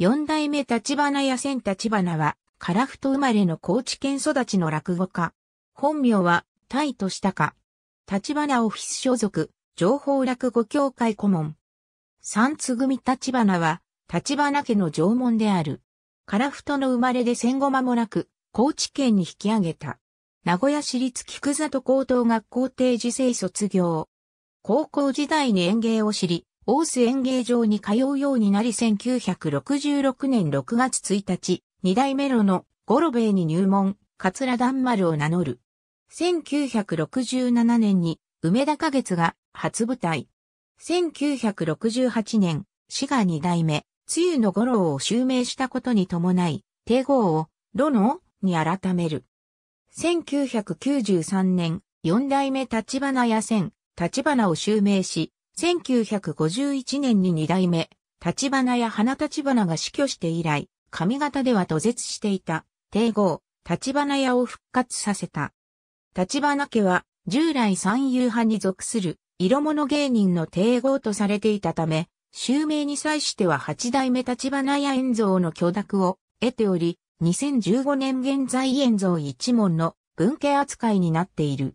四代目立花屋千立花は、フト生まれの高知県育ちの落語家。本名は、タイとしたか。立花オフィス所属、情報落語協会顧問。三つ組立花は、立花家の縄文である。フトの生まれで戦後間もなく、高知県に引き上げた。名古屋市立菊里高等学校定時制卒業。高校時代に演芸を知り、大須演芸場に通うようになり1966年6月1日、二代目路の五郎兵衛に入門、桂マ丸を名乗る。1967年に梅田花月が初舞台。1968年、滋賀二代目、つゆの五郎を襲名したことに伴い、帝号を、路の、に改める。1993年、四代目立花屋線、立花を襲名し、1951年に二代目、立花や花立花が死去して以来、上方では途絶していた、帝号、立花屋を復活させた。立花家は、従来三遊派に属する、色物芸人の帝豪とされていたため、襲名に際しては八代目立花屋炎蔵の許諾を得ており、2015年現在炎蔵一門の文系扱いになっている。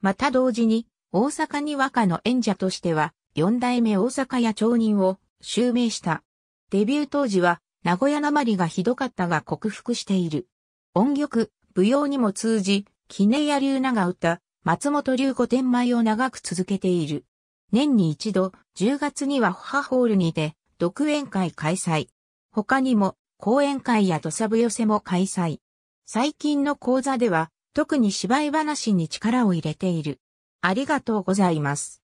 また同時に、大阪に和歌の演者としては、四代目大阪屋町人を襲名した。デビュー当時は、名古屋鉛がひどかったが克服している。音曲、舞踊にも通じ、杵屋流長歌、松本流古天前を長く続けている。年に一度、10月には母ホールにて、独演会開催。他にも、講演会や土砂部寄せも開催。最近の講座では、特に芝居話に力を入れている。ありがとうございます。